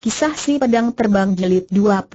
Kisah si pedang terbang jelit 22.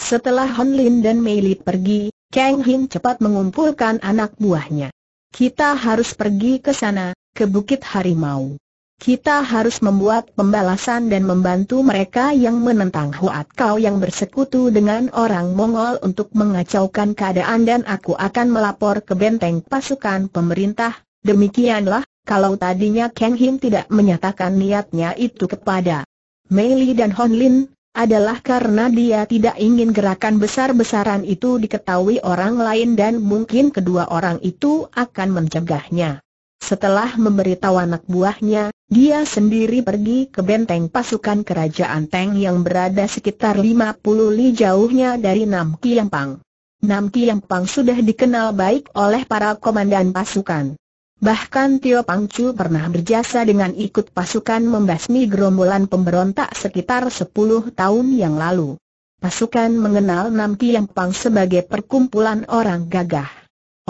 Setelah Hon Lin dan Mei Li pergi, Kang Hin cepat mengumpulkan anak buahnya. Kita harus pergi ke sana, ke Bukit Harimau. Kita harus membuat pembalasan dan membantu mereka yang menentang Huat Kau yang bersekutu dengan orang Mongol untuk mengacaukan keadaan dan aku akan melapor ke benteng pasukan pemerintah. Demikianlah, kalau tadinya Kang Hin tidak menyatakan niatnya itu kepada Mei Li dan Hon Lin, adalah karena dia tidak ingin gerakan besar-besaran itu diketahui orang lain dan mungkin kedua orang itu akan mencegahnya. Setelah memberitahu anak buahnya, dia sendiri pergi ke benteng pasukan kerajaan Teng yang berada sekitar 50 li jauhnya dari Nam Pang. Nam Pang sudah dikenal baik oleh para komandan pasukan. Bahkan Tio Pangcu pernah berjasa dengan ikut pasukan membasmi gerombolan pemberontak sekitar 10 tahun yang lalu. Pasukan mengenal Nam Pang sebagai perkumpulan orang gagah.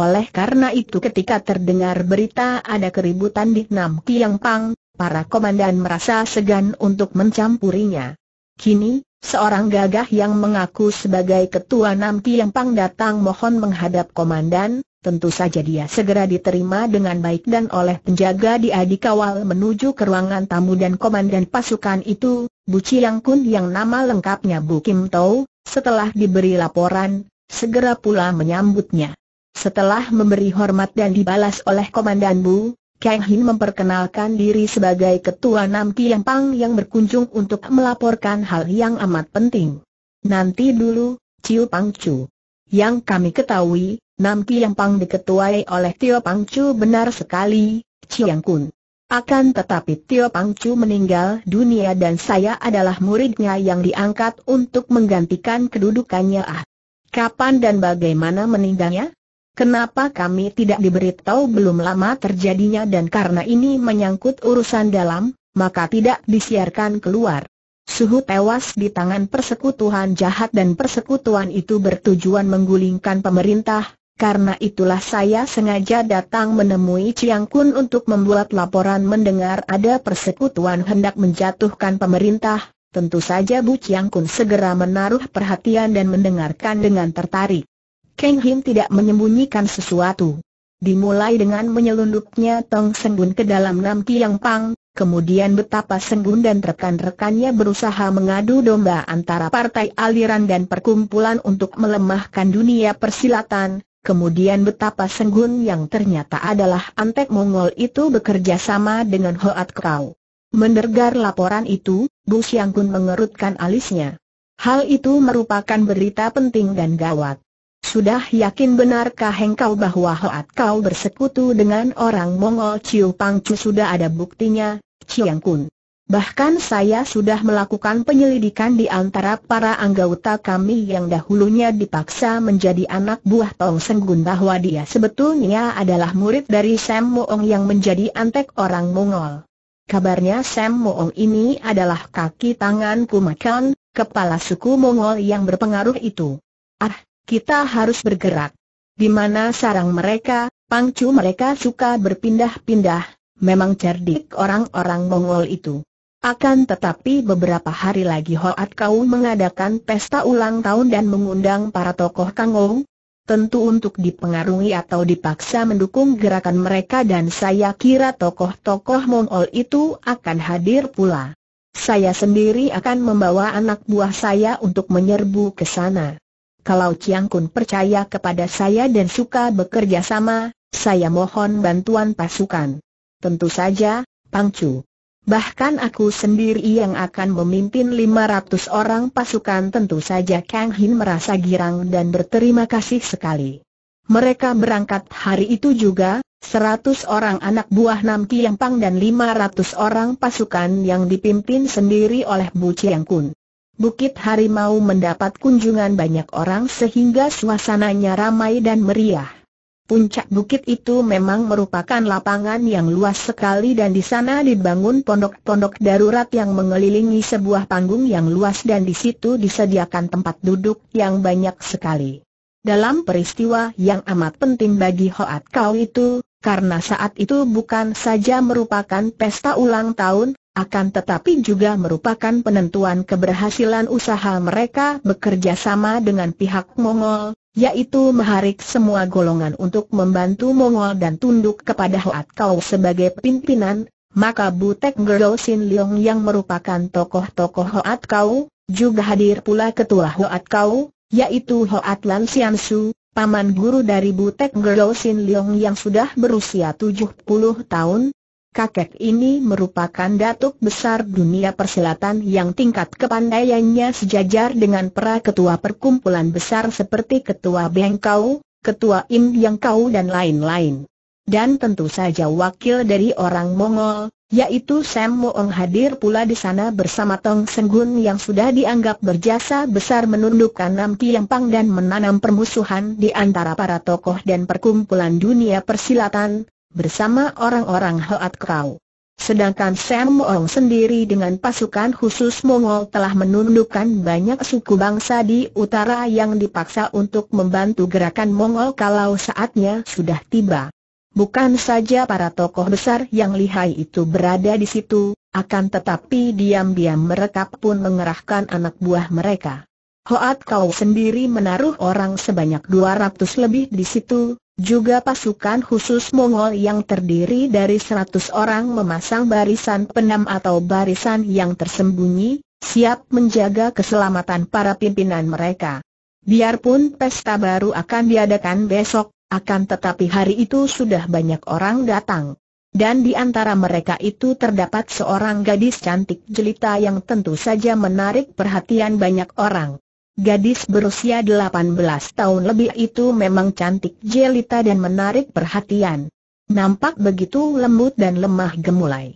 Oleh karena itu ketika terdengar berita ada keributan di Nam Pang, para komandan merasa segan untuk mencampurinya. Kini, Seorang gagah yang mengaku sebagai ketua Nampi yang Pang datang mohon menghadap komandan, tentu saja dia segera diterima dengan baik dan oleh penjaga diadikawal menuju ke ruangan tamu dan komandan pasukan itu, Bu Chiang Kun yang nama lengkapnya Bu Kim Tau, setelah diberi laporan, segera pula menyambutnya. Setelah memberi hormat dan dibalas oleh komandan Bu, Kang Hin memperkenalkan diri sebagai ketua Nam Kiang Pang yang berkunjung untuk melaporkan hal yang amat penting. Nanti dulu, Ciu Pang Chu. Yang kami ketahui, Nam Kiang Pang diketuai oleh Tio Pang Chu benar sekali, Ciang Kun. Akan tetapi Tio Pang Chu meninggal dunia dan saya adalah muridnya yang diangkat untuk menggantikan kedudukannya ah. Kapan dan bagaimana meninggalnya? Kenapa kami tidak diberitahu belum lama terjadinya dan karena ini menyangkut urusan dalam, maka tidak disiarkan keluar. Suhu tewas di tangan persekutuan jahat dan persekutuan itu bertujuan menggulingkan pemerintah, karena itulah saya sengaja datang menemui Chiang Kun untuk membuat laporan mendengar ada persekutuan hendak menjatuhkan pemerintah. Tentu saja Bu Chiang Kun segera menaruh perhatian dan mendengarkan dengan tertarik. Kang Hin tidak menyembunyikan sesuatu. Dimulai dengan menyelundupnya Tong Senggun ke dalam Nam Kiang Pang, kemudian betapa Senggun dan rekan-rekannya berusaha mengadu domba antara partai aliran dan perkumpulan untuk melemahkan dunia persilatan, kemudian betapa Senggun yang ternyata adalah antek Mongol itu bekerja sama dengan Hoat Kau. Mendengar laporan itu, Bu Siang Kun mengerutkan alisnya. Hal itu merupakan berita penting dan gawat. Sudah yakin benarkah engkau bahwa Hoat kau bersekutu dengan orang Mongol Ciu Pangcu sudah ada buktinya, Chiang Kun. Bahkan saya sudah melakukan penyelidikan di antara para anggota kami yang dahulunya dipaksa menjadi anak buah Tong Senggun bahwa dia sebetulnya adalah murid dari Sam Moong yang menjadi antek orang Mongol. Kabarnya Sam Moong ini adalah kaki tangan Kumakan, kepala suku Mongol yang berpengaruh itu. Ah, kita harus bergerak. Di mana sarang mereka, pangcu mereka suka berpindah-pindah, memang cerdik orang-orang Mongol itu. Akan tetapi beberapa hari lagi Hoat Kau mengadakan pesta ulang tahun dan mengundang para tokoh Kangong. tentu untuk dipengaruhi atau dipaksa mendukung gerakan mereka dan saya kira tokoh-tokoh Mongol itu akan hadir pula. Saya sendiri akan membawa anak buah saya untuk menyerbu ke sana. Kalau Chiang Kun percaya kepada saya dan suka bekerja sama, saya mohon bantuan pasukan. Tentu saja, Pang Chu. Bahkan aku sendiri yang akan memimpin 500 orang pasukan tentu saja Kang Hin merasa girang dan berterima kasih sekali. Mereka berangkat hari itu juga, 100 orang anak buah Nam Yang Pang dan 500 orang pasukan yang dipimpin sendiri oleh Bu Chiang Kun. Bukit Harimau mendapat kunjungan banyak orang sehingga suasananya ramai dan meriah. Puncak bukit itu memang merupakan lapangan yang luas sekali dan di sana dibangun pondok-pondok darurat yang mengelilingi sebuah panggung yang luas dan di situ disediakan tempat duduk yang banyak sekali. Dalam peristiwa yang amat penting bagi Hoat Kau itu, karena saat itu bukan saja merupakan pesta ulang tahun, akan tetapi juga merupakan penentuan keberhasilan usaha mereka bekerja sama dengan pihak Mongol, yaitu meharik semua golongan untuk membantu Mongol dan tunduk kepada Hoat Kau sebagai pimpinan, maka Butek Gero Sin Leong yang merupakan tokoh-tokoh Hoat Kau, juga hadir pula ketua Hoat Kau, yaitu Hoat Lan Sian Su, paman guru dari Butek Gerou Sin Leong yang sudah berusia 70 tahun, Kakek ini merupakan datuk besar dunia persilatan yang tingkat kepandaiannya sejajar dengan para ketua perkumpulan besar seperti Ketua Bengkau, Ketua Im Yang Kau dan lain-lain dan tentu saja wakil dari orang Mongol, yaitu Sam Moong hadir pula di sana bersama Tong Senggun yang sudah dianggap berjasa besar menundukkan Nampi Yang Pang dan menanam permusuhan di antara para tokoh dan perkumpulan dunia persilatan, bersama orang-orang Hoat Krau. Sedangkan Sam Moong sendiri dengan pasukan khusus Mongol telah menundukkan banyak suku bangsa di utara yang dipaksa untuk membantu gerakan Mongol kalau saatnya sudah tiba. Bukan saja para tokoh besar yang lihai itu berada di situ, akan tetapi diam-diam mereka pun mengerahkan anak buah mereka. Hoat Kau sendiri menaruh orang sebanyak 200 lebih di situ, juga pasukan khusus Mongol yang terdiri dari 100 orang memasang barisan penam atau barisan yang tersembunyi, siap menjaga keselamatan para pimpinan mereka. Biarpun pesta baru akan diadakan besok, akan tetapi hari itu sudah banyak orang datang. Dan di antara mereka itu terdapat seorang gadis cantik jelita yang tentu saja menarik perhatian banyak orang. Gadis berusia 18 tahun lebih itu memang cantik jelita dan menarik perhatian. Nampak begitu lembut dan lemah gemulai.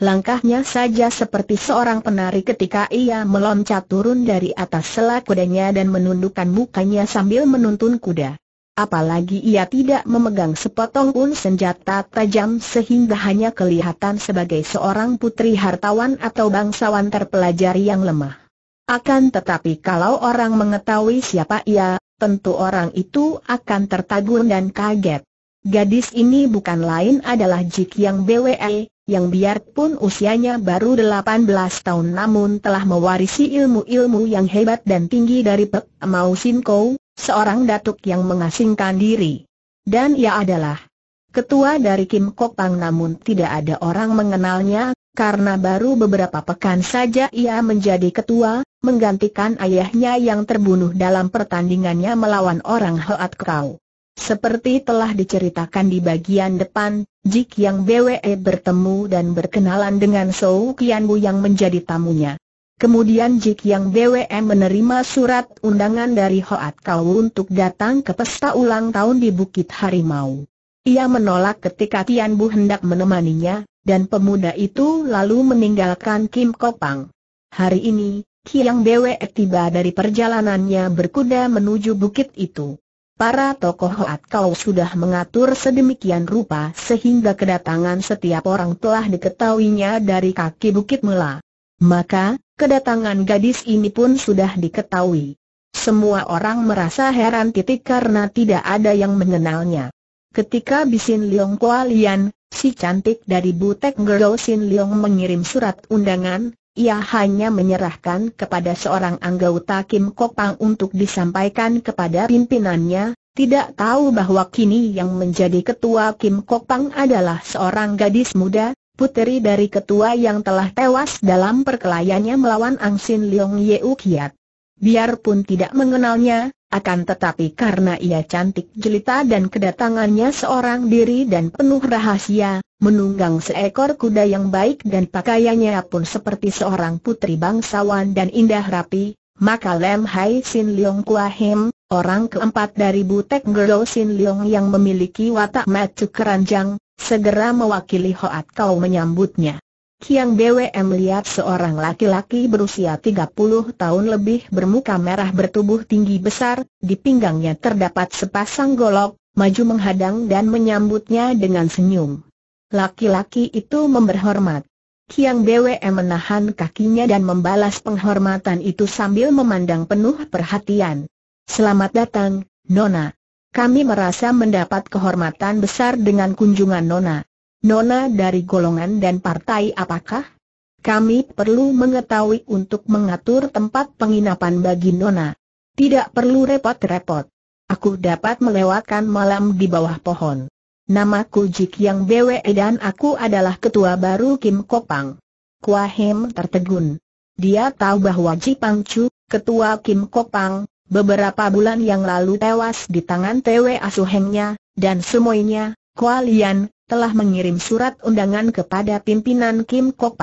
Langkahnya saja seperti seorang penari ketika ia meloncat turun dari atas selak kudanya dan menundukkan mukanya sambil menuntun kuda apalagi ia tidak memegang sepotong pun senjata tajam sehingga hanya kelihatan sebagai seorang putri hartawan atau bangsawan terpelajar yang lemah. Akan tetapi kalau orang mengetahui siapa ia, tentu orang itu akan tertagun dan kaget. Gadis ini bukan lain adalah Jik Yang BWE, yang biarpun usianya baru 18 tahun namun telah mewarisi ilmu-ilmu yang hebat dan tinggi dari Pek Mao Kou, seorang datuk yang mengasingkan diri. Dan ia adalah ketua dari Kim Kopang namun tidak ada orang mengenalnya, karena baru beberapa pekan saja ia menjadi ketua, menggantikan ayahnya yang terbunuh dalam pertandingannya melawan orang Hoat Kau. Seperti telah diceritakan di bagian depan, Jik Yang BWE bertemu dan berkenalan dengan Sou Kian Bu yang menjadi tamunya. Kemudian Jik Yang BWM menerima surat undangan dari Hoat Kau untuk datang ke pesta ulang tahun di Bukit Harimau. Ia menolak ketika Tian Bu hendak menemaninya, dan pemuda itu lalu meninggalkan Kim Kopang. Hari ini, Kiang Bwe tiba dari perjalanannya berkuda menuju bukit itu. Para tokoh Hoat Kau sudah mengatur sedemikian rupa sehingga kedatangan setiap orang telah diketahuinya dari kaki Bukit Mela. Maka, kedatangan gadis ini pun sudah diketahui. Semua orang merasa heran titik karena tidak ada yang mengenalnya. Ketika Bisin Liong Kualian, si cantik dari Butek Ngero Sin Liong mengirim surat undangan, ia hanya menyerahkan kepada seorang anggota Kim Kopang untuk disampaikan kepada pimpinannya, tidak tahu bahwa kini yang menjadi ketua Kim Kopang adalah seorang gadis muda, Putri dari ketua yang telah tewas dalam perkelahiannya melawan Ang Sin Leong Yeu Kiat. Biarpun tidak mengenalnya, akan tetapi karena ia cantik jelita dan kedatangannya seorang diri dan penuh rahasia, menunggang seekor kuda yang baik dan pakaiannya pun seperti seorang putri bangsawan dan indah rapi, maka Lem Hai Sin Leong Kua Him, orang keempat dari Butek Gero Sin Leong yang memiliki watak macu keranjang, segera mewakili Hoat Kau menyambutnya. Kiang BWM lihat seorang laki-laki berusia 30 tahun lebih bermuka merah bertubuh tinggi besar, di pinggangnya terdapat sepasang golok, maju menghadang dan menyambutnya dengan senyum. Laki-laki itu memberhormat. Kiang BWM menahan kakinya dan membalas penghormatan itu sambil memandang penuh perhatian. Selamat datang, Nona. Kami merasa mendapat kehormatan besar dengan kunjungan Nona. Nona dari golongan dan partai apakah? Kami perlu mengetahui untuk mengatur tempat penginapan bagi Nona. Tidak perlu repot-repot. Aku dapat melewatkan malam di bawah pohon. Namaku Jik Yang Bwe dan aku adalah ketua baru Kim Kopang. Hem tertegun. Dia tahu bahwa Ji Chu, ketua Kim Kopang, beberapa bulan yang lalu tewas di tangan TW asuhengnya, dan semuanya, Kualian, telah mengirim surat undangan kepada pimpinan Kim Kok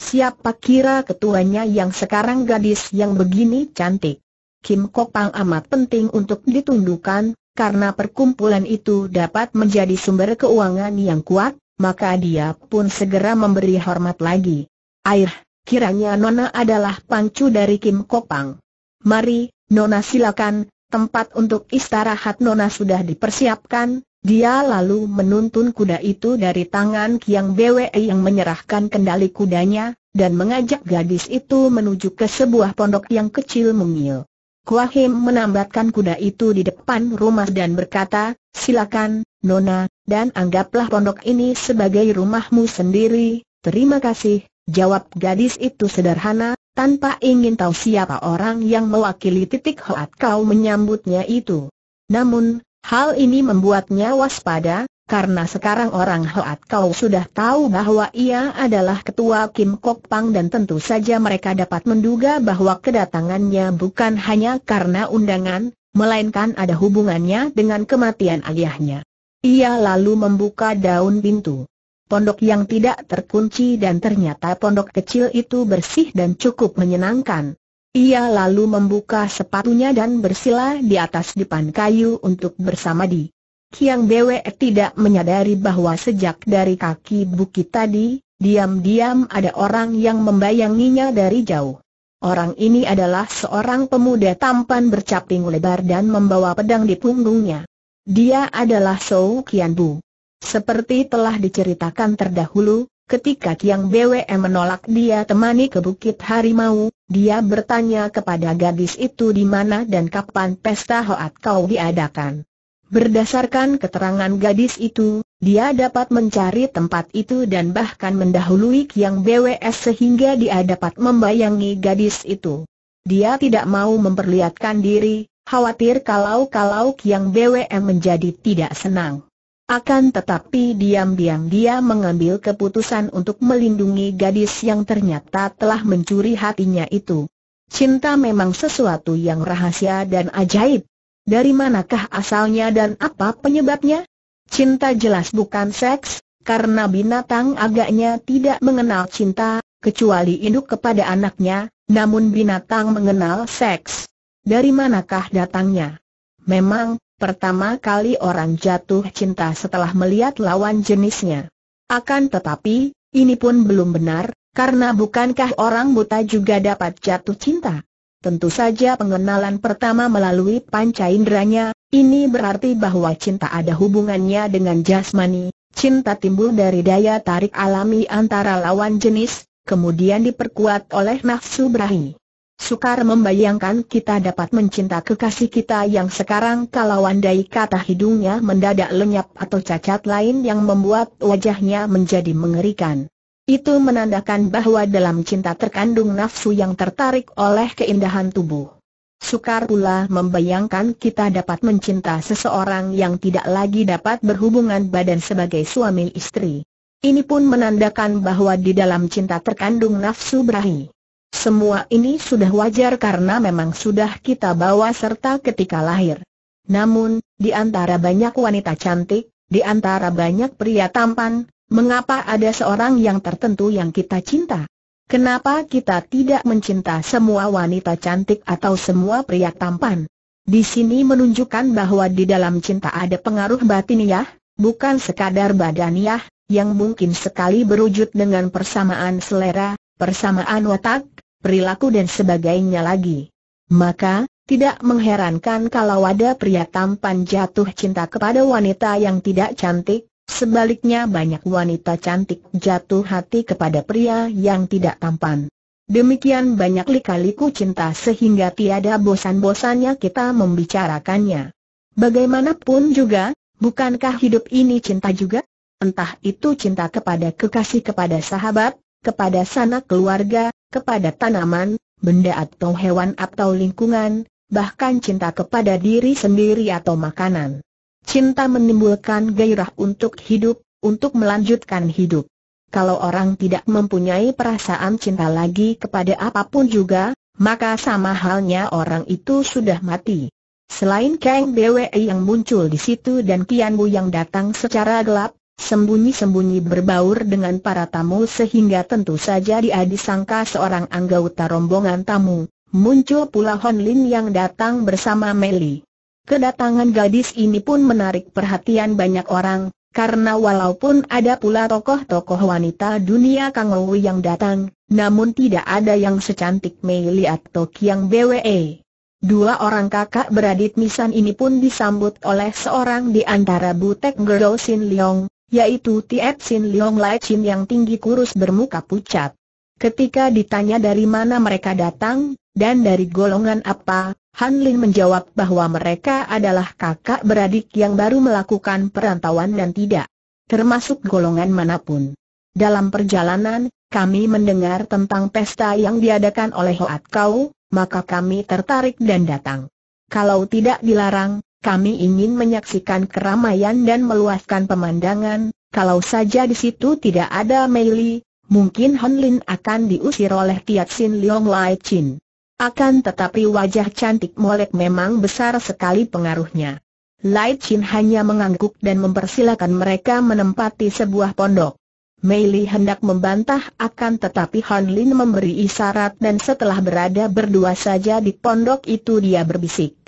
Siapa kira ketuanya yang sekarang gadis yang begini cantik? Kim Kok amat penting untuk ditundukkan, karena perkumpulan itu dapat menjadi sumber keuangan yang kuat, maka dia pun segera memberi hormat lagi. Air, kiranya Nona adalah pangcu dari Kim Kopang. Mari, Nona silakan, tempat untuk istirahat Nona sudah dipersiapkan, dia lalu menuntun kuda itu dari tangan Kiang Bwe yang menyerahkan kendali kudanya, dan mengajak gadis itu menuju ke sebuah pondok yang kecil mungil. Kuahim menambatkan kuda itu di depan rumah dan berkata, silakan, Nona, dan anggaplah pondok ini sebagai rumahmu sendiri, terima kasih, jawab gadis itu sederhana, tanpa ingin tahu siapa orang yang mewakili titik hoat kau menyambutnya itu. Namun, hal ini membuatnya waspada, karena sekarang orang Hoat Kau sudah tahu bahwa ia adalah ketua Kim Kok Pang dan tentu saja mereka dapat menduga bahwa kedatangannya bukan hanya karena undangan, melainkan ada hubungannya dengan kematian ayahnya. Ia lalu membuka daun pintu pondok yang tidak terkunci dan ternyata pondok kecil itu bersih dan cukup menyenangkan. Ia lalu membuka sepatunya dan bersila di atas depan kayu untuk bersama di. Kiang Bwe tidak menyadari bahwa sejak dari kaki bukit tadi, diam-diam ada orang yang membayanginya dari jauh. Orang ini adalah seorang pemuda tampan bercaping lebar dan membawa pedang di punggungnya. Dia adalah Sou Kian Bu. Seperti telah diceritakan terdahulu, ketika Kiang BWE menolak dia temani ke Bukit Harimau, dia bertanya kepada gadis itu di mana dan kapan pesta Hoat Kau diadakan. Berdasarkan keterangan gadis itu, dia dapat mencari tempat itu dan bahkan mendahului Kiang BWS sehingga dia dapat membayangi gadis itu. Dia tidak mau memperlihatkan diri, khawatir kalau-kalau Kiang BWM menjadi tidak senang. Akan tetapi diam-diam dia mengambil keputusan untuk melindungi gadis yang ternyata telah mencuri hatinya itu. Cinta memang sesuatu yang rahasia dan ajaib. Dari manakah asalnya dan apa penyebabnya? Cinta jelas bukan seks, karena binatang agaknya tidak mengenal cinta, kecuali induk kepada anaknya, namun binatang mengenal seks. Dari manakah datangnya? Memang, Pertama kali orang jatuh cinta setelah melihat lawan jenisnya. Akan tetapi, ini pun belum benar, karena bukankah orang buta juga dapat jatuh cinta? Tentu saja pengenalan pertama melalui panca inderanya, ini berarti bahwa cinta ada hubungannya dengan jasmani, cinta timbul dari daya tarik alami antara lawan jenis, kemudian diperkuat oleh nafsu berahi. Sukar membayangkan kita dapat mencinta kekasih kita yang sekarang kalau andai kata hidungnya mendadak lenyap atau cacat lain yang membuat wajahnya menjadi mengerikan. Itu menandakan bahwa dalam cinta terkandung nafsu yang tertarik oleh keindahan tubuh. Sukar pula membayangkan kita dapat mencinta seseorang yang tidak lagi dapat berhubungan badan sebagai suami istri. Ini pun menandakan bahwa di dalam cinta terkandung nafsu berahi. Semua ini sudah wajar karena memang sudah kita bawa serta ketika lahir. Namun, di antara banyak wanita cantik, di antara banyak pria tampan, mengapa ada seorang yang tertentu yang kita cinta? Kenapa kita tidak mencinta semua wanita cantik atau semua pria tampan? Di sini menunjukkan bahwa di dalam cinta ada pengaruh batiniah, ya, bukan sekadar badaniah, ya, yang mungkin sekali berwujud dengan persamaan selera, persamaan watak, perilaku dan sebagainya lagi. Maka, tidak mengherankan kalau ada pria tampan jatuh cinta kepada wanita yang tidak cantik, sebaliknya banyak wanita cantik jatuh hati kepada pria yang tidak tampan. Demikian banyak lika-liku cinta sehingga tiada bosan-bosannya kita membicarakannya. Bagaimanapun juga, bukankah hidup ini cinta juga? Entah itu cinta kepada kekasih kepada sahabat, kepada sanak keluarga, kepada tanaman, benda atau hewan atau lingkungan, bahkan cinta kepada diri sendiri atau makanan. Cinta menimbulkan gairah untuk hidup, untuk melanjutkan hidup. Kalau orang tidak mempunyai perasaan cinta lagi kepada apapun juga, maka sama halnya orang itu sudah mati. Selain Kang Bwe yang muncul di situ dan Kian Bu yang datang secara gelap, sembunyi-sembunyi berbaur dengan para tamu sehingga tentu saja dia disangka seorang anggota rombongan tamu. Muncul pula Hon Lin yang datang bersama Meli. Kedatangan gadis ini pun menarik perhatian banyak orang, karena walaupun ada pula tokoh-tokoh wanita dunia Kang Wu yang datang, namun tidak ada yang secantik Meli atau Kiang BWE. Dua orang kakak beradik Misan ini pun disambut oleh seorang di antara Butek Gerdosin Leong, yaitu Sin Leong Chin yang tinggi kurus bermuka pucat. Ketika ditanya dari mana mereka datang, dan dari golongan apa, Han Lin menjawab bahwa mereka adalah kakak beradik yang baru melakukan perantauan dan tidak termasuk golongan manapun. Dalam perjalanan, kami mendengar tentang pesta yang diadakan oleh Hoat Kau, maka kami tertarik dan datang. Kalau tidak dilarang, kami ingin menyaksikan keramaian dan meluaskan pemandangan, kalau saja di situ tidak ada Meili, mungkin Hanlin Lin akan diusir oleh Tiat Sin Leong Lai Chin. Akan tetapi wajah cantik Molek memang besar sekali pengaruhnya. Lai Chin hanya mengangguk dan mempersilakan mereka menempati sebuah pondok. Meili hendak membantah akan tetapi Han Lin memberi isyarat dan setelah berada berdua saja di pondok itu dia berbisik.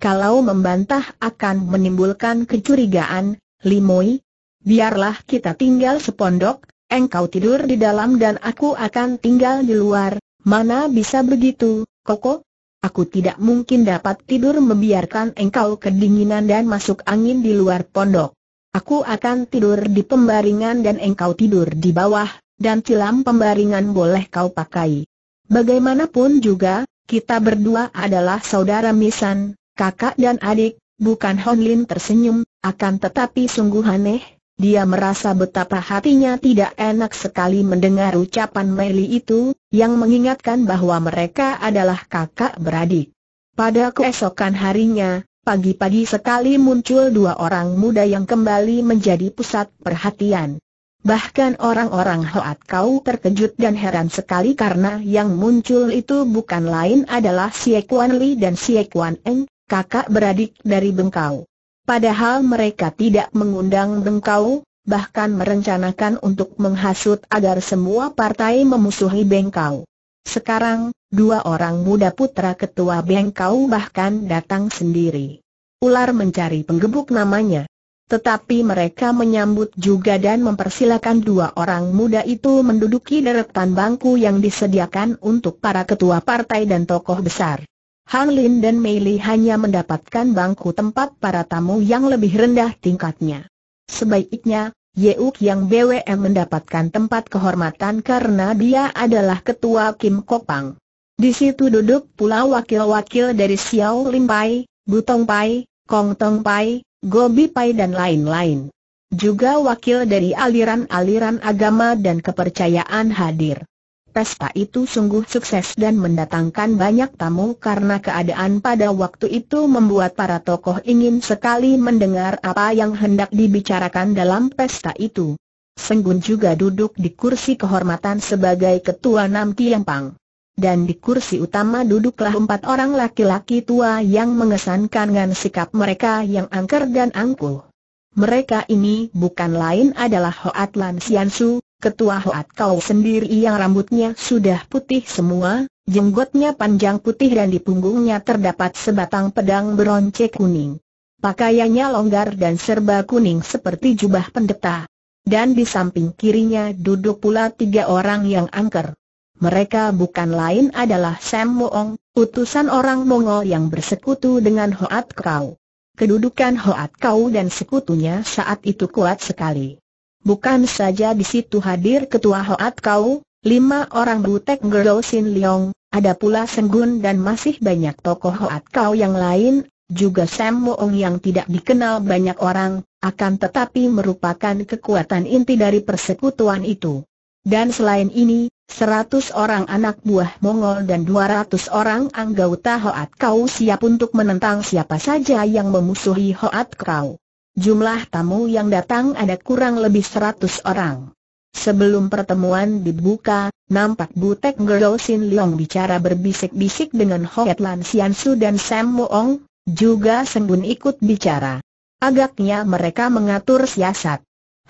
Kalau membantah akan menimbulkan kecurigaan, Limoi. Biarlah kita tinggal sepondok, engkau tidur di dalam dan aku akan tinggal di luar, mana bisa begitu, Koko? Aku tidak mungkin dapat tidur membiarkan engkau kedinginan dan masuk angin di luar pondok. Aku akan tidur di pembaringan dan engkau tidur di bawah, dan tilam pembaringan boleh kau pakai. Bagaimanapun juga, kita berdua adalah saudara misan, kakak dan adik, bukan Hon Lin tersenyum, akan tetapi sungguh aneh, dia merasa betapa hatinya tidak enak sekali mendengar ucapan Meli itu, yang mengingatkan bahwa mereka adalah kakak beradik. Pada keesokan harinya, pagi-pagi sekali muncul dua orang muda yang kembali menjadi pusat perhatian. Bahkan orang-orang Hoat Kau terkejut dan heran sekali karena yang muncul itu bukan lain adalah Xie Kuan Li dan Xie Kuan Eng, kakak beradik dari Bengkau. Padahal mereka tidak mengundang Bengkau, bahkan merencanakan untuk menghasut agar semua partai memusuhi Bengkau. Sekarang, dua orang muda putra ketua Bengkau bahkan datang sendiri. Ular mencari penggebuk namanya. Tetapi mereka menyambut juga dan mempersilakan dua orang muda itu menduduki deretan bangku yang disediakan untuk para ketua partai dan tokoh besar. Han Lin dan Mei Li hanya mendapatkan bangku tempat para tamu yang lebih rendah tingkatnya. Sebaiknya, Yeuk yang BWM mendapatkan tempat kehormatan karena dia adalah ketua Kim Kopang. Di situ duduk pula wakil-wakil dari Xiao Lim Pai, Butong Pai, Kong Tong Pai, Gobi Pai dan lain-lain. Juga wakil dari aliran-aliran agama dan kepercayaan hadir. Pesta itu sungguh sukses dan mendatangkan banyak tamu karena keadaan pada waktu itu membuat para tokoh ingin sekali mendengar apa yang hendak dibicarakan dalam pesta itu. Senggun juga duduk di kursi kehormatan sebagai ketua Nam Tiampang. Dan di kursi utama duduklah empat orang laki-laki tua yang mengesankan dengan sikap mereka yang angker dan angkuh. Mereka ini bukan lain adalah Hoat Lan Siansu, ketua Hoat Kau sendiri yang rambutnya sudah putih semua, jenggotnya panjang putih dan di punggungnya terdapat sebatang pedang beronce kuning. Pakaiannya longgar dan serba kuning seperti jubah pendeta. Dan di samping kirinya duduk pula tiga orang yang angker. Mereka bukan lain adalah Sam Moong, utusan orang Mongol yang bersekutu dengan Hoat Kau. Kedudukan Hoat Kau dan sekutunya saat itu kuat sekali. Bukan saja di situ hadir ketua Hoat Kau, lima orang butek Gerdo Sin Leong, ada pula Senggun dan masih banyak tokoh Hoat Kau yang lain, juga Sam Moong yang tidak dikenal banyak orang, akan tetapi merupakan kekuatan inti dari persekutuan itu. Dan selain ini, 100 orang anak buah Mongol dan 200 orang anggota Hoat Kau siap untuk menentang siapa saja yang memusuhi Hoat Kau. Jumlah tamu yang datang ada kurang lebih 100 orang. Sebelum pertemuan dibuka, nampak Butek Gerdo Sin Leong bicara berbisik-bisik dengan Hoat Lan Sian Su dan Sam Moong, juga Senggun ikut bicara. Agaknya mereka mengatur siasat.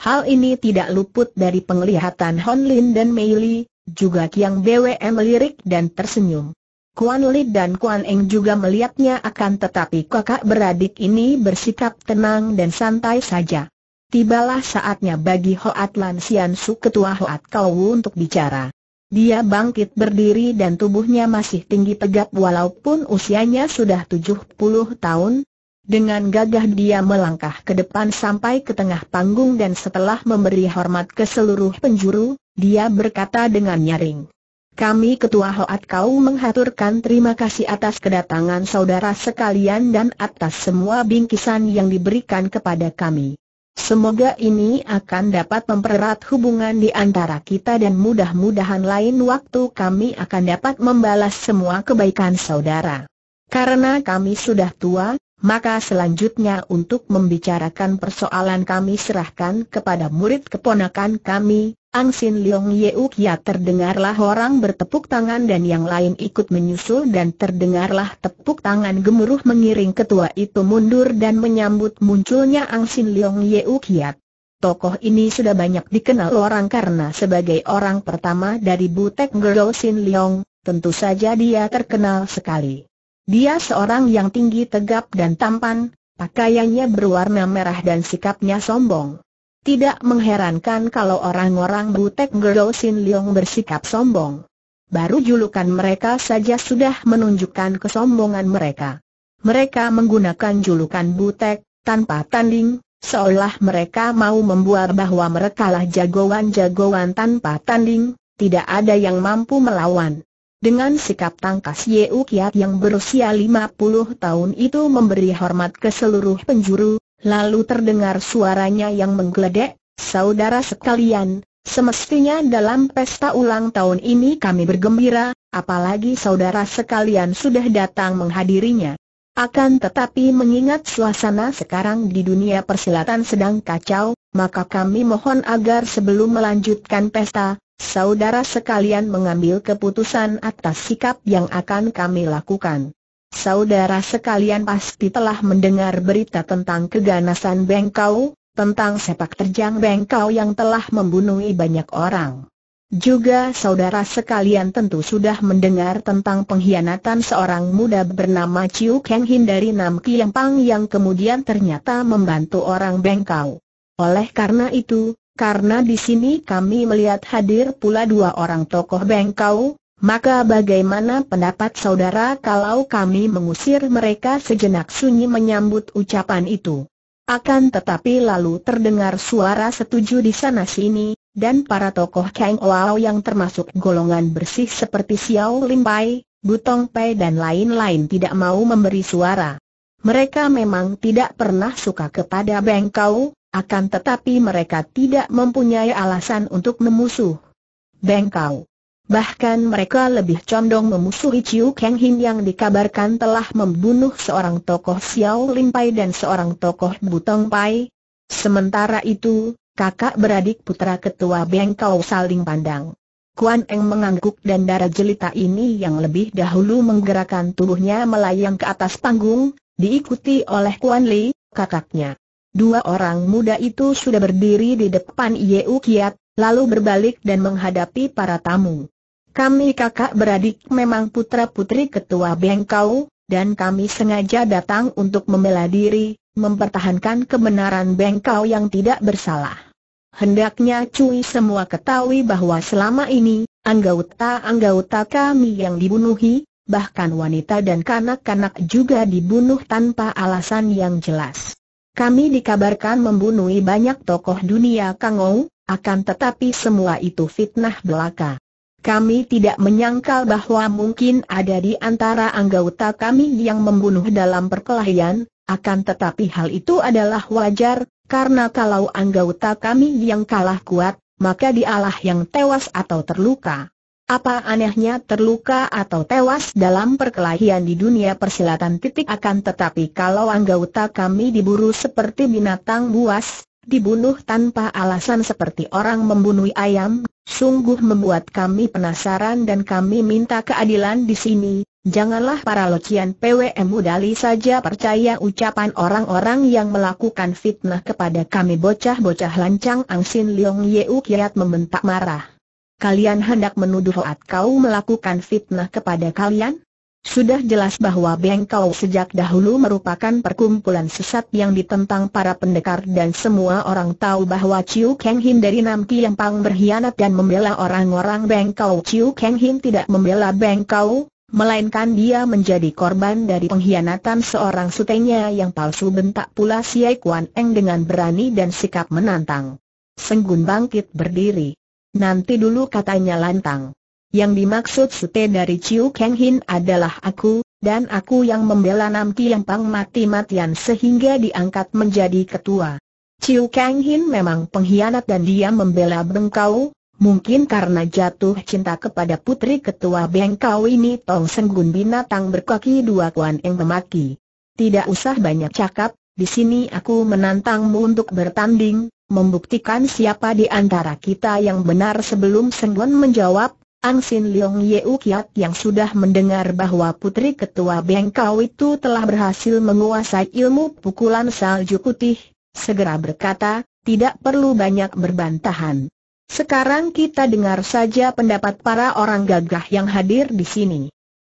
Hal ini tidak luput dari penglihatan Hon Lin dan Mei Li, juga Kiang BWM melirik dan tersenyum. Kuan Li dan Kuan Eng juga melihatnya akan tetapi kakak beradik ini bersikap tenang dan santai saja. Tibalah saatnya bagi Hoat Lan Sian Su ketua Hoat Kau untuk bicara. Dia bangkit berdiri dan tubuhnya masih tinggi tegap walaupun usianya sudah 70 tahun, dengan gagah dia melangkah ke depan sampai ke tengah panggung dan setelah memberi hormat ke seluruh penjuru, dia berkata dengan nyaring. Kami Ketua Hoat Kau menghaturkan terima kasih atas kedatangan saudara sekalian dan atas semua bingkisan yang diberikan kepada kami. Semoga ini akan dapat mempererat hubungan di antara kita dan mudah-mudahan lain waktu kami akan dapat membalas semua kebaikan saudara. Karena kami sudah tua, maka selanjutnya untuk membicarakan persoalan kami serahkan kepada murid keponakan kami, Ang Angsin Leong Yeukia ya, terdengarlah orang bertepuk tangan dan yang lain ikut menyusul dan terdengarlah tepuk tangan gemuruh mengiring ketua itu mundur dan menyambut munculnya Ang Angsin Leong Yeukia. Ya, tokoh ini sudah banyak dikenal orang karena sebagai orang pertama dari Butek Sin Leong, tentu saja dia terkenal sekali. Dia seorang yang tinggi tegap dan tampan, pakaiannya berwarna merah dan sikapnya sombong. Tidak mengherankan kalau orang-orang butek Gerdo Sin Leong bersikap sombong. Baru julukan mereka saja sudah menunjukkan kesombongan mereka. Mereka menggunakan julukan butek, tanpa tanding, seolah mereka mau membuat bahwa merekalah jagoan-jagoan tanpa tanding, tidak ada yang mampu melawan. Dengan sikap tangkas U Kiat yang berusia 50 tahun itu memberi hormat ke seluruh penjuru, lalu terdengar suaranya yang menggeledek, saudara sekalian, Semestinya dalam pesta ulang tahun ini kami bergembira, apalagi saudara sekalian sudah datang menghadirinya. Akan tetapi mengingat suasana sekarang di dunia persilatan sedang kacau, maka kami mohon agar sebelum melanjutkan pesta, saudara sekalian mengambil keputusan atas sikap yang akan kami lakukan. Saudara sekalian pasti telah mendengar berita tentang keganasan Bengkau, tentang sepak terjang Bengkau yang telah membunuh banyak orang. Juga saudara sekalian tentu sudah mendengar tentang pengkhianatan seorang muda bernama Chiu Keng Hin dari Nam Kiang Pang yang kemudian ternyata membantu orang Bengkau. Oleh karena itu, karena di sini kami melihat hadir pula dua orang tokoh bengkau, maka bagaimana pendapat saudara kalau kami mengusir mereka sejenak sunyi menyambut ucapan itu? Akan tetapi lalu terdengar suara setuju di sana-sini, dan para tokoh Kang Wow yang termasuk golongan bersih seperti Xiao Lim Pai, Butong Pai dan lain-lain tidak mau memberi suara. Mereka memang tidak pernah suka kepada Bengkau, akan tetapi mereka tidak mempunyai alasan untuk memusuh. Bengkau. Bahkan mereka lebih condong memusuhi Chiu Kang Hin yang dikabarkan telah membunuh seorang tokoh Xiao Lim Pai dan seorang tokoh Butong Pai. Sementara itu, kakak beradik putra ketua Bengkau saling pandang. Kuan Eng mengangguk dan darah jelita ini yang lebih dahulu menggerakkan tubuhnya melayang ke atas panggung, diikuti oleh Kuan Li, kakaknya. Dua orang muda itu sudah berdiri di depan Yeu Kiat, lalu berbalik dan menghadapi para tamu. Kami kakak beradik memang putra-putri ketua Bengkau, dan kami sengaja datang untuk membela diri, mempertahankan kebenaran Bengkau yang tidak bersalah. Hendaknya Cui semua ketahui bahwa selama ini, anggota-anggota kami yang dibunuhi, bahkan wanita dan kanak-kanak juga dibunuh tanpa alasan yang jelas. Kami dikabarkan membunuh banyak tokoh dunia Kangou, akan tetapi semua itu fitnah belaka. Kami tidak menyangkal bahwa mungkin ada di antara anggota kami yang membunuh dalam perkelahian, akan tetapi hal itu adalah wajar, karena kalau anggota kami yang kalah kuat, maka dialah yang tewas atau terluka. Apa anehnya terluka atau tewas dalam perkelahian di dunia persilatan titik akan tetapi kalau anggota kami diburu seperti binatang buas, dibunuh tanpa alasan seperti orang membunuh ayam, sungguh membuat kami penasaran dan kami minta keadilan di sini. Janganlah para locian PWM mudali saja percaya ucapan orang-orang yang melakukan fitnah kepada kami bocah-bocah lancang Angsin Leong Yeu kiat membentak marah. Kalian hendak menuduh Hoat Kau melakukan fitnah kepada kalian? Sudah jelas bahwa Beng Kau sejak dahulu merupakan perkumpulan sesat yang ditentang para pendekar dan semua orang tahu bahwa Chiu Kang Hin dari Nam Yang Pang berkhianat dan membela orang-orang Beng Kau. Chiu Kang Hin tidak membela Beng Kau, melainkan dia menjadi korban dari pengkhianatan seorang sutenya yang palsu bentak pula Siai Kuan Eng dengan berani dan sikap menantang. Senggun bangkit berdiri. Nanti dulu katanya lantang. Yang dimaksud sute dari Chiu Kang Hin adalah aku, dan aku yang membela Nam Yang Pang mati-matian sehingga diangkat menjadi ketua. Chiu Kang Hin memang pengkhianat dan dia membela Bengkau, mungkin karena jatuh cinta kepada putri ketua Bengkau ini Tong Senggun binatang berkaki dua kuan yang memaki. Tidak usah banyak cakap, di sini aku menantangmu untuk bertanding, membuktikan siapa di antara kita yang benar sebelum Senggon menjawab, Ang Sin Leong Yeu Kiat yang sudah mendengar bahwa putri ketua Bengkau itu telah berhasil menguasai ilmu pukulan salju putih, segera berkata, tidak perlu banyak berbantahan. Sekarang kita dengar saja pendapat para orang gagah yang hadir di sini.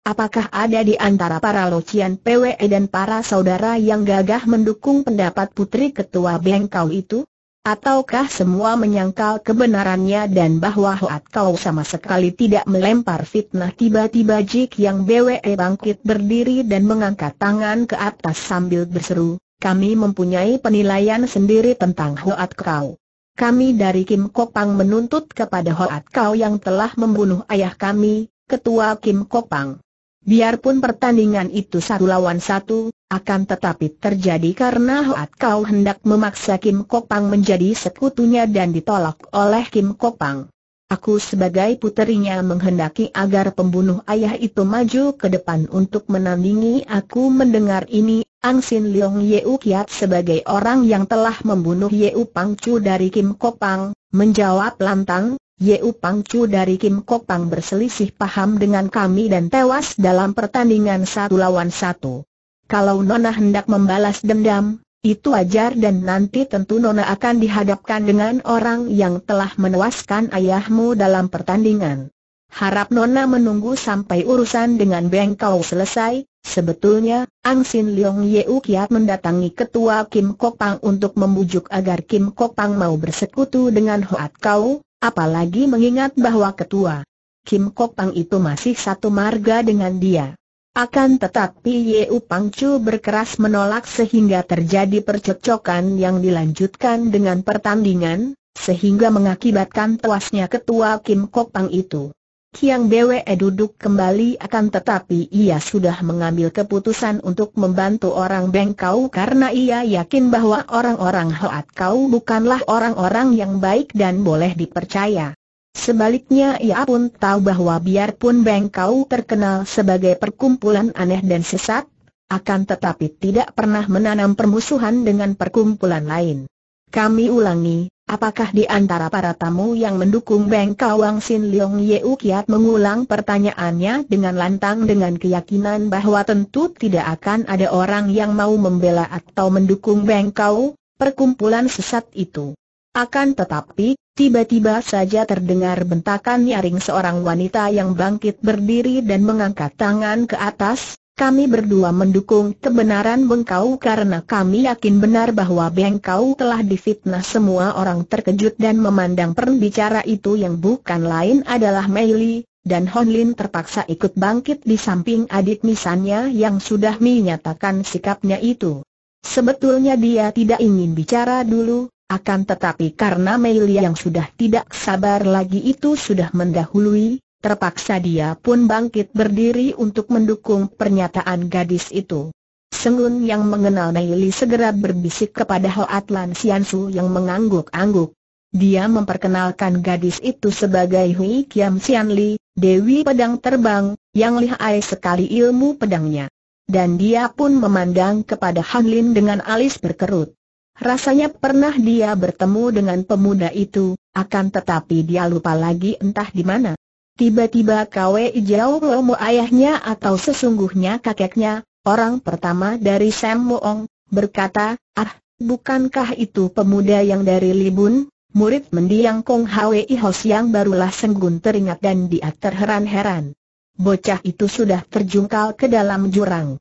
Apakah ada di antara para locian PWE dan para saudara yang gagah mendukung pendapat putri ketua Bengkau itu? Ataukah semua menyangkal kebenarannya dan bahwa Hoat Kau sama sekali tidak melempar fitnah tiba-tiba Jik yang BWE bangkit berdiri dan mengangkat tangan ke atas sambil berseru, kami mempunyai penilaian sendiri tentang Hoat Kau. Kami dari Kim Kopang menuntut kepada Hoat Kau yang telah membunuh ayah kami, ketua Kim Kopang. Biarpun pertandingan itu satu lawan satu, akan tetapi terjadi karena Hoat Kau hendak memaksa Kim Kok Pang menjadi sekutunya dan ditolak oleh Kim Kok Pang. Aku sebagai puterinya menghendaki agar pembunuh ayah itu maju ke depan untuk menandingi aku mendengar ini. Ang Sin Leong Yeu Kiat sebagai orang yang telah membunuh Yeu Pang Chu dari Kim Kok Pang menjawab lantang, Yeu Pang Chu dari Kim Kok Pang berselisih paham dengan kami dan tewas dalam pertandingan satu lawan satu. Kalau Nona hendak membalas dendam, itu wajar dan nanti tentu Nona akan dihadapkan dengan orang yang telah menewaskan ayahmu dalam pertandingan. Harap Nona menunggu sampai urusan dengan Bengkau selesai, Sebetulnya, Ang Sin Leong Yeu Kiat mendatangi ketua Kim Kok Pang untuk membujuk agar Kim Kok Pang mau bersekutu dengan Hoat Kau, apalagi mengingat bahwa ketua Kim Kok Pang itu masih satu marga dengan dia. Akan tetapi Yeu Pangcu berkeras menolak sehingga terjadi percocokan yang dilanjutkan dengan pertandingan, sehingga mengakibatkan tewasnya ketua Kim Kok Pang itu. Kiang Bwe duduk kembali akan tetapi ia sudah mengambil keputusan untuk membantu orang Bengkau karena ia yakin bahwa orang-orang Hoat Kau bukanlah orang-orang yang baik dan boleh dipercaya. Sebaliknya ia pun tahu bahwa biarpun Bengkau terkenal sebagai perkumpulan aneh dan sesat, akan tetapi tidak pernah menanam permusuhan dengan perkumpulan lain. Kami ulangi, apakah di antara para tamu yang mendukung Bengkau Wang Sin Leong Yeu Kiat mengulang pertanyaannya dengan lantang dengan keyakinan bahwa tentu tidak akan ada orang yang mau membela atau mendukung Bengkau, perkumpulan sesat itu. Akan tetapi, tiba-tiba saja terdengar bentakan nyaring seorang wanita yang bangkit berdiri dan mengangkat tangan ke atas, kami berdua mendukung kebenaran Bengkau karena kami yakin benar bahwa Bengkau telah difitnah semua orang terkejut dan memandang perbicara itu yang bukan lain adalah Meili, dan Hon Lin terpaksa ikut bangkit di samping adik misannya yang sudah menyatakan sikapnya itu. Sebetulnya dia tidak ingin bicara dulu, akan tetapi karena Mei yang sudah tidak sabar lagi itu sudah mendahului, terpaksa dia pun bangkit berdiri untuk mendukung pernyataan gadis itu. Sengun yang mengenal Mei segera berbisik kepada Hoat Lan Siansu yang mengangguk-angguk. Dia memperkenalkan gadis itu sebagai Hui Kiam Sian Dewi Pedang Terbang, yang lihai sekali ilmu pedangnya. Dan dia pun memandang kepada Han Lin dengan alis berkerut. Rasanya pernah dia bertemu dengan pemuda itu, akan tetapi dia lupa lagi entah di mana. Tiba-tiba Kwe jauh lomo ayahnya atau sesungguhnya kakeknya, orang pertama dari Sam Moong, berkata, Ah, bukankah itu pemuda yang dari Libun? Murid mendiang Kong Hwi Hos yang barulah senggun teringat dan dia terheran-heran. Bocah itu sudah terjungkal ke dalam jurang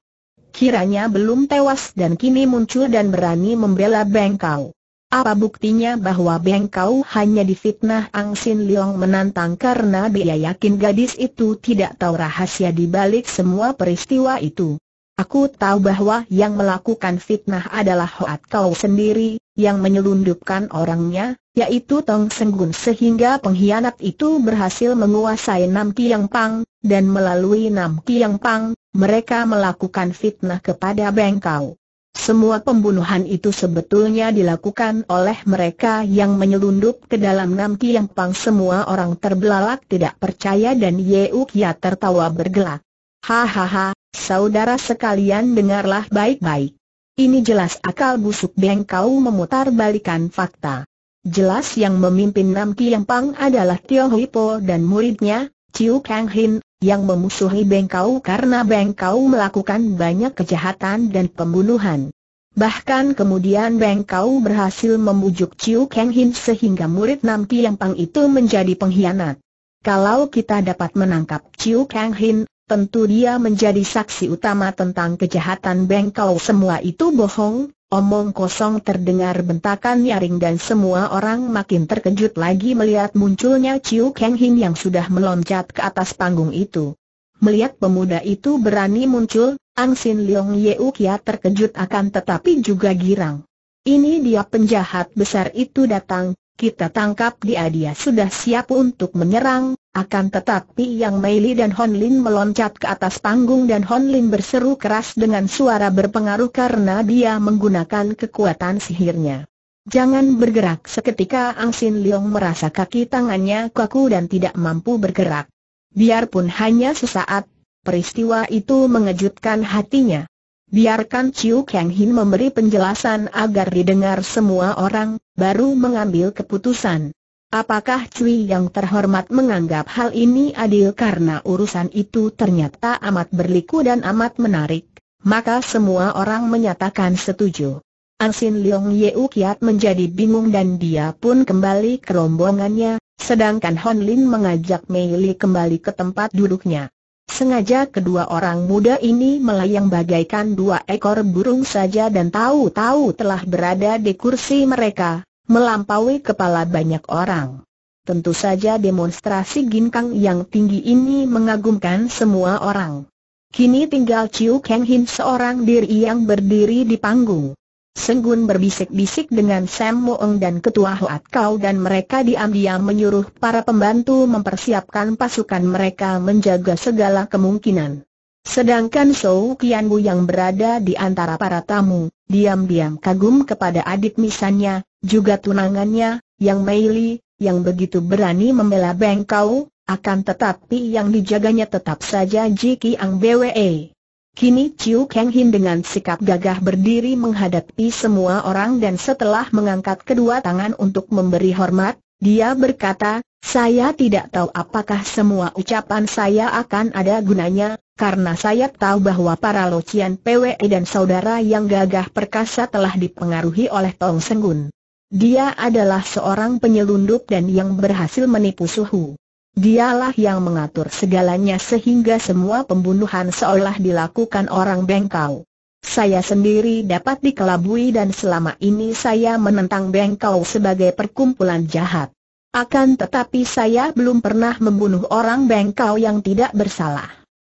kiranya belum tewas dan kini muncul dan berani membela Bengkau. Apa buktinya bahwa Bengkau hanya difitnah Ang Sin Leong menantang karena dia yakin gadis itu tidak tahu rahasia di balik semua peristiwa itu. Aku tahu bahwa yang melakukan fitnah adalah Hoat Kau sendiri, yang menyelundupkan orangnya, yaitu Tong Senggun sehingga pengkhianat itu berhasil menguasai Nam Kiang Pang, dan melalui Nam Kiang Pang, mereka melakukan fitnah kepada Beng Kau. Semua pembunuhan itu sebetulnya dilakukan oleh mereka yang menyelundup ke dalam Nam Kiang Pang semua orang terbelalak tidak percaya dan Ye Ya tertawa bergelak. Hahaha, Saudara sekalian dengarlah baik-baik. Ini jelas akal busuk Beng kau memutar balikan fakta. Jelas yang memimpin Nam Kiang Pang adalah Tio Hui Po dan muridnya, Chiu Kang Hin, yang memusuhi Beng kau karena Beng kau melakukan banyak kejahatan dan pembunuhan. Bahkan kemudian Beng kau berhasil memujuk Chiu Kang Hin sehingga murid Nam Kiang Pang itu menjadi pengkhianat. Kalau kita dapat menangkap Chiu Kang Hin, tentu dia menjadi saksi utama tentang kejahatan Bengkau semua itu bohong, omong kosong terdengar bentakan nyaring dan semua orang makin terkejut lagi melihat munculnya Chiu Kang Hin yang sudah meloncat ke atas panggung itu. Melihat pemuda itu berani muncul, Ang Sin Leong Yeuk Kia ya terkejut akan tetapi juga girang. Ini dia penjahat besar itu datang, kita tangkap dia dia sudah siap untuk menyerang, akan tetapi Yang Mei dan Hon Lin meloncat ke atas panggung dan Hon Lin berseru keras dengan suara berpengaruh karena dia menggunakan kekuatan sihirnya. Jangan bergerak seketika Ang Sin Leong merasa kaki tangannya kaku dan tidak mampu bergerak. Biarpun hanya sesaat, peristiwa itu mengejutkan hatinya. Biarkan Chiu Kang Hin memberi penjelasan agar didengar semua orang, baru mengambil keputusan. Apakah Cui yang terhormat menganggap hal ini adil karena urusan itu ternyata amat berliku dan amat menarik, maka semua orang menyatakan setuju. Ansin Leong Yeu Kiat menjadi bingung dan dia pun kembali ke rombongannya, sedangkan Hon Lin mengajak Mei Li kembali ke tempat duduknya. Sengaja kedua orang muda ini melayang bagaikan dua ekor burung saja dan tahu-tahu telah berada di kursi mereka, melampaui kepala banyak orang. Tentu saja demonstrasi ginkang yang tinggi ini mengagumkan semua orang. Kini tinggal Chiu Keng Hin seorang diri yang berdiri di panggung. Senggun berbisik-bisik dengan Sam Moeng dan Ketua Hoat Kau dan mereka diam-diam menyuruh para pembantu mempersiapkan pasukan mereka menjaga segala kemungkinan. Sedangkan Sou Kian Bu yang berada di antara para tamu, diam-diam kagum kepada adik misannya, juga tunangannya, yang Meili, yang begitu berani membela kau, akan tetapi yang dijaganya tetap saja Ji Kiang Bwe. Kini Chiu Kang Hin dengan sikap gagah berdiri menghadapi semua orang dan setelah mengangkat kedua tangan untuk memberi hormat, dia berkata, saya tidak tahu apakah semua ucapan saya akan ada gunanya, karena saya tahu bahwa para locian PWE dan saudara yang gagah perkasa telah dipengaruhi oleh Tong Senggun. Dia adalah seorang penyelundup dan yang berhasil menipu suhu. Dialah yang mengatur segalanya sehingga semua pembunuhan seolah dilakukan orang bengkau. Saya sendiri dapat dikelabui dan selama ini saya menentang bengkau sebagai perkumpulan jahat. Akan tetapi saya belum pernah membunuh orang bengkau yang tidak bersalah.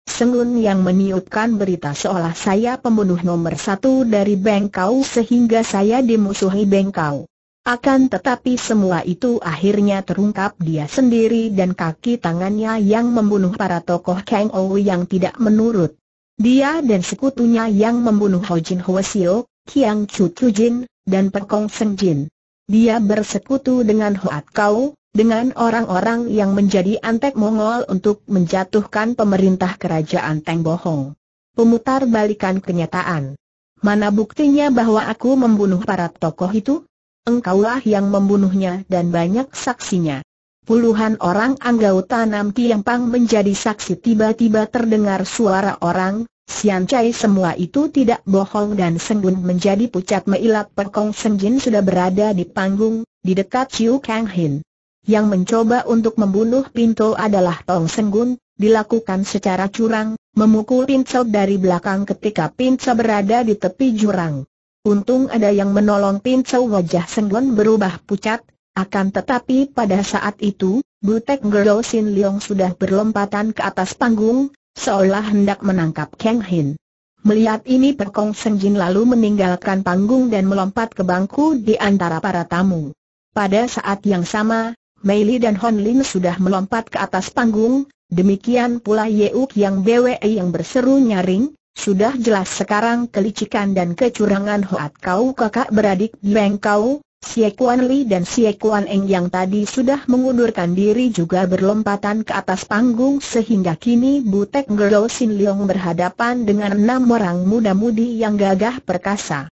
Sengun yang meniupkan berita seolah saya pembunuh nomor satu dari bengkau sehingga saya dimusuhi bengkau. Akan tetapi semua itu akhirnya terungkap dia sendiri dan kaki tangannya yang membunuh para tokoh Kang Ou yang tidak menurut. Dia dan sekutunya yang membunuh Ho Jin Ho Sio, Kiang Chu Chu Jin, dan Pekong Seng Jin. Dia bersekutu dengan Hoat Kau, dengan orang-orang yang menjadi antek Mongol untuk menjatuhkan pemerintah kerajaan Teng Bohong. Pemutar balikan kenyataan. Mana buktinya bahwa aku membunuh para tokoh itu? engkaulah yang membunuhnya dan banyak saksinya. Puluhan orang anggota Nam Tiang Pang menjadi saksi tiba-tiba terdengar suara orang, Sian Chai semua itu tidak bohong dan Senggun menjadi pucat meilat Perkong Senjin sudah berada di panggung, di dekat Chiu Kang Hin. Yang mencoba untuk membunuh Pinto adalah Tong Senggun, dilakukan secara curang, memukul Pinto dari belakang ketika Pinto berada di tepi jurang. Untung ada yang menolong Pincau wajah Senggon berubah pucat, akan tetapi pada saat itu, Butek Gero Sin Leong sudah berlompatan ke atas panggung, seolah hendak menangkap Kang Hin. Melihat ini Perkong Senjin lalu meninggalkan panggung dan melompat ke bangku di antara para tamu. Pada saat yang sama, Mei Li dan Hon Lin sudah melompat ke atas panggung, demikian pula Yeuk yang BWE yang berseru nyaring, sudah jelas sekarang kelicikan dan kecurangan Hoat Kau kakak beradik Beng Kau, Sye Kuan Li dan Sye Kuan Eng yang tadi sudah mengundurkan diri juga berlompatan ke atas panggung sehingga kini Butek Gelo Sin Leong berhadapan dengan enam orang muda-mudi yang gagah perkasa.